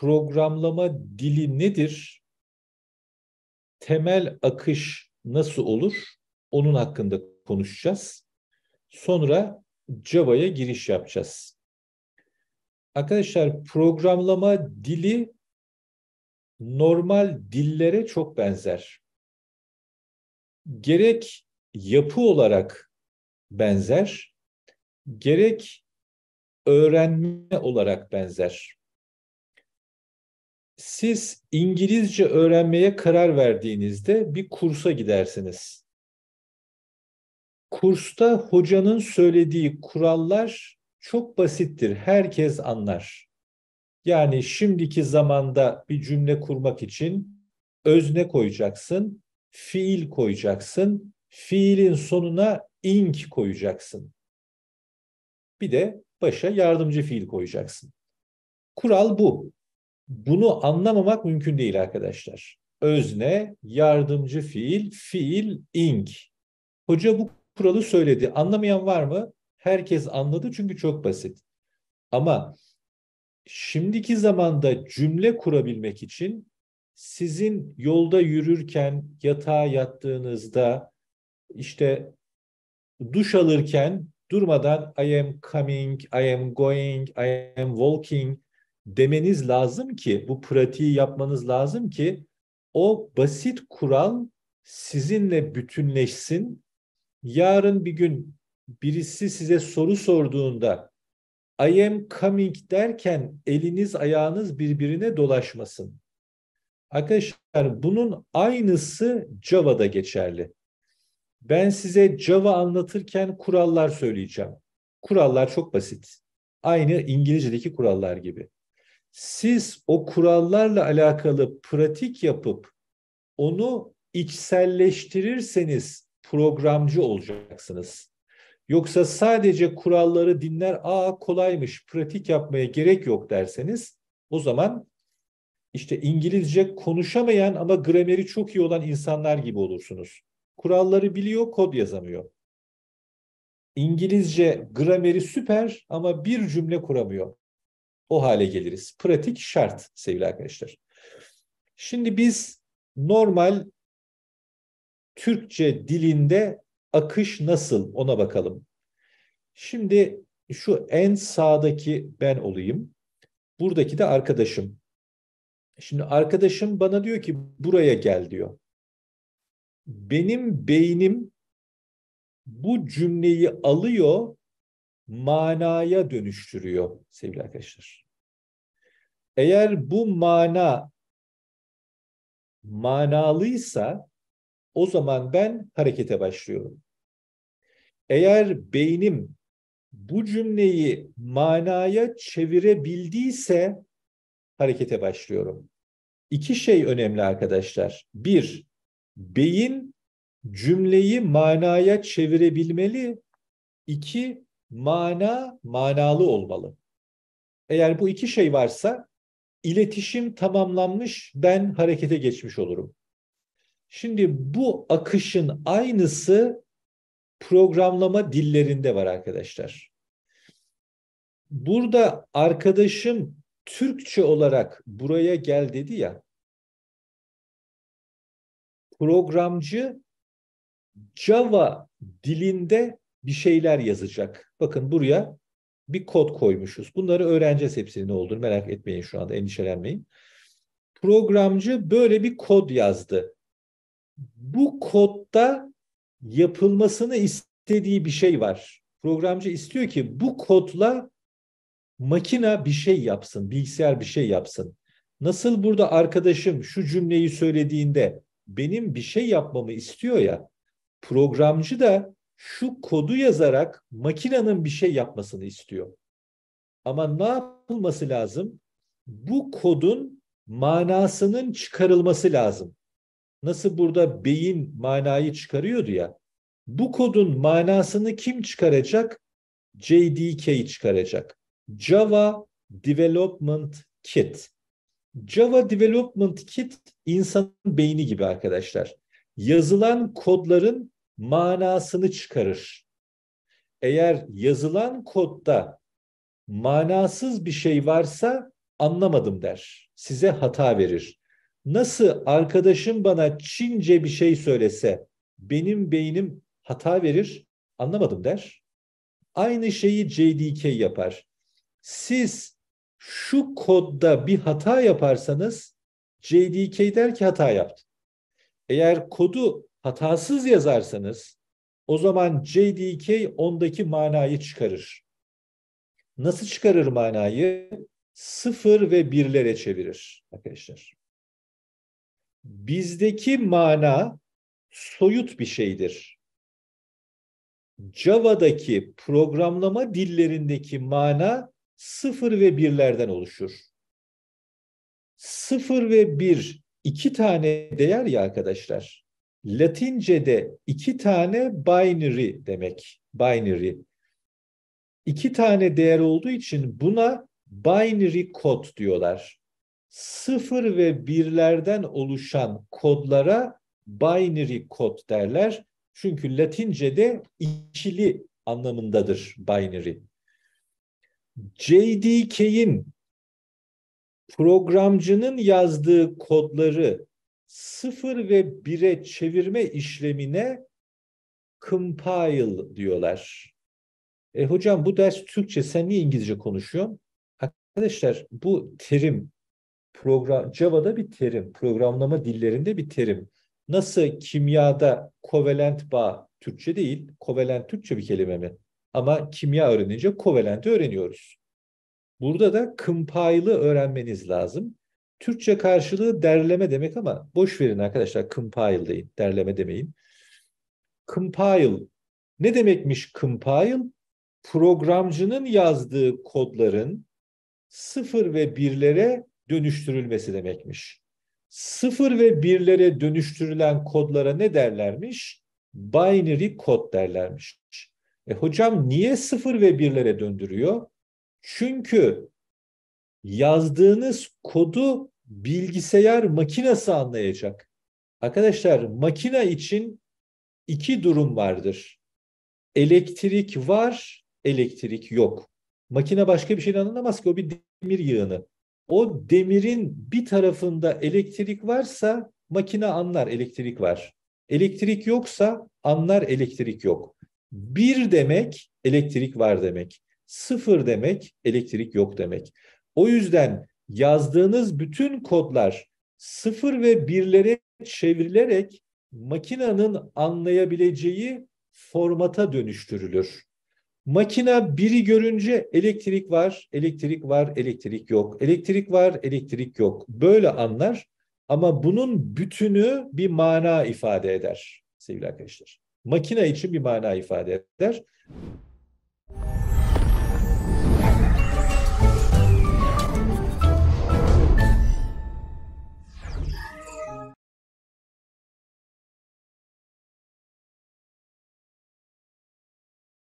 programlama dili nedir? Temel akış nasıl olur? Onun hakkında konuşacağız. Sonra Java'ya giriş yapacağız. Arkadaşlar programlama dili normal dillere çok benzer. Gerek yapı olarak benzer, gerek öğrenme olarak benzer siz İngilizce öğrenmeye karar verdiğinizde bir kursa gidersiniz. Kursta hocanın söylediği kurallar çok basittir. Herkes anlar. Yani şimdiki zamanda bir cümle kurmak için özne koyacaksın, fiil koyacaksın, fiilin sonuna ing koyacaksın. Bir de başa yardımcı fiil koyacaksın. Kural bu. Bunu anlamamak mümkün değil arkadaşlar. Özne, yardımcı fiil, fiil, ing. Hoca bu kuralı söyledi. Anlamayan var mı? Herkes anladı çünkü çok basit. Ama şimdiki zamanda cümle kurabilmek için sizin yolda yürürken, yatağa yattığınızda, işte duş alırken durmadan I am coming, I am going, I am walking demeniz lazım ki, bu pratiği yapmanız lazım ki o basit kural sizinle bütünleşsin. Yarın bir gün birisi size soru sorduğunda I am coming derken eliniz ayağınız birbirine dolaşmasın. Arkadaşlar bunun aynısı Java'da geçerli. Ben size Java anlatırken kurallar söyleyeceğim. Kurallar çok basit. Aynı İngilizce'deki kurallar gibi siz o kurallarla alakalı pratik yapıp onu içselleştirirseniz programcı olacaksınız. Yoksa sadece kuralları dinler, aa kolaymış, pratik yapmaya gerek yok derseniz o zaman işte İngilizce konuşamayan ama grameri çok iyi olan insanlar gibi olursunuz. Kuralları biliyor, kod yazamıyor. İngilizce grameri süper ama bir cümle kuramıyor o hale geliriz. Pratik şart sevgili arkadaşlar. Şimdi biz normal Türkçe dilinde akış nasıl ona bakalım. Şimdi şu en sağdaki ben olayım. Buradaki de arkadaşım. Şimdi arkadaşım bana diyor ki buraya gel diyor. Benim beynim bu cümleyi alıyor manaya dönüştürüyor sevgili arkadaşlar. Eğer bu mana manalıysa o zaman ben harekete başlıyorum. Eğer beynim bu cümleyi manaya çevirebildiyse harekete başlıyorum. İki şey önemli arkadaşlar. Bir, beyin cümleyi manaya çevirebilmeli. İki, mana manalı olmalı. Eğer bu iki şey varsa iletişim tamamlanmış, ben harekete geçmiş olurum. Şimdi bu akışın aynısı programlama dillerinde var arkadaşlar. Burada arkadaşım Türkçe olarak buraya gel dedi ya. Programcı Java dilinde bir şeyler yazacak. Bakın buraya bir kod koymuşuz. Bunları öğreneceğiz hepsini ne olduğunu merak etmeyin şu anda endişelenmeyin. Programcı böyle bir kod yazdı. Bu kodda yapılmasını istediği bir şey var. Programcı istiyor ki bu kodla makina bir şey yapsın, bilgisayar bir şey yapsın. Nasıl burada arkadaşım şu cümleyi söylediğinde benim bir şey yapmamı istiyor ya, programcı da şu kodu yazarak makinenin bir şey yapmasını istiyor. Ama ne yapılması lazım? Bu kodun manasının çıkarılması lazım. Nasıl burada beyin manayı çıkarıyordu ya. Bu kodun manasını kim çıkaracak? JDK çıkaracak. Java Development Kit. Java Development Kit insanın beyni gibi arkadaşlar. Yazılan kodların manasını çıkarır. Eğer yazılan kodda manasız bir şey varsa anlamadım der. Size hata verir. Nasıl arkadaşım bana Çince bir şey söylese benim beynim hata verir, anlamadım der. Aynı şeyi JDK yapar. Siz şu kodda bir hata yaparsanız JDK der ki hata yaptı. Eğer kodu hatasız yazarsanız o zaman JDK ondaki manayı çıkarır. Nasıl çıkarır manayı? Sıfır ve birlere çevirir arkadaşlar. Bizdeki mana soyut bir şeydir. Java'daki programlama dillerindeki mana sıfır ve birlerden oluşur. Sıfır ve bir iki tane değer ya arkadaşlar. Latince'de iki tane binary demek. Binary. İki tane değer olduğu için buna binary kod diyorlar. Sıfır ve birlerden oluşan kodlara binary kod derler. Çünkü Latince'de ikili anlamındadır binary. JDK'in programcının yazdığı kodları sıfır ve bire çevirme işlemine compile diyorlar. E, hocam bu ders Türkçe sen niye İngilizce konuşuyorsun? Arkadaşlar bu terim program Java'da bir terim, programlama dillerinde bir terim. Nasıl kimyada kovalent bağ Türkçe değil, kovalent Türkçe bir kelime mi? Ama kimya öğrenince kovalenti öğreniyoruz. Burada da compile'ı öğrenmeniz lazım. Türkçe karşılığı derleme demek ama boş verin arkadaşlar compile deyin, derleme demeyin. Compile ne demekmiş compile? Programcının yazdığı kodların sıfır ve birlere dönüştürülmesi demekmiş. Sıfır ve birlere dönüştürülen kodlara ne derlermiş? Binary kod derlermiş. E hocam niye sıfır ve birlere döndürüyor? Çünkü yazdığınız kodu bilgisayar makinesi anlayacak. Arkadaşlar makine için iki durum vardır. Elektrik var, elektrik yok. Makine başka bir şeyden anlamaz ki o bir demir yığını. O demirin bir tarafında elektrik varsa makine anlar elektrik var. Elektrik yoksa anlar elektrik yok. Bir demek elektrik var demek. Sıfır demek elektrik yok demek. O yüzden yazdığınız bütün kodlar sıfır ve birlere çevrilerek makinenin anlayabileceği formata dönüştürülür. Makina biri görünce elektrik var, elektrik var, elektrik yok, elektrik var, elektrik yok. Böyle anlar ama bunun bütünü bir mana ifade eder sevgili arkadaşlar. Makina için bir mana ifade eder.